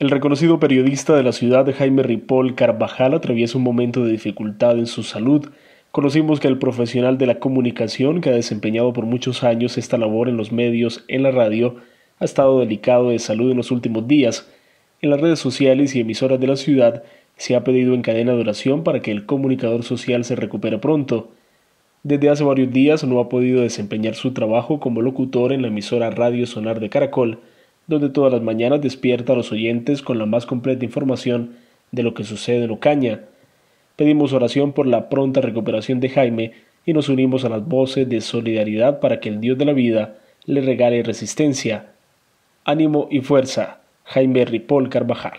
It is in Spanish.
El reconocido periodista de la ciudad, Jaime Ripoll Carvajal, atraviesa un momento de dificultad en su salud. Conocimos que el profesional de la comunicación, que ha desempeñado por muchos años esta labor en los medios, en la radio, ha estado delicado de salud en los últimos días. En las redes sociales y emisoras de la ciudad se ha pedido en cadena de oración para que el comunicador social se recupere pronto. Desde hace varios días no ha podido desempeñar su trabajo como locutor en la emisora Radio Sonar de Caracol, donde todas las mañanas despierta a los oyentes con la más completa información de lo que sucede en Ocaña. Pedimos oración por la pronta recuperación de Jaime y nos unimos a las voces de solidaridad para que el Dios de la vida le regale resistencia, ánimo y fuerza. Jaime Ripoll Carvajal.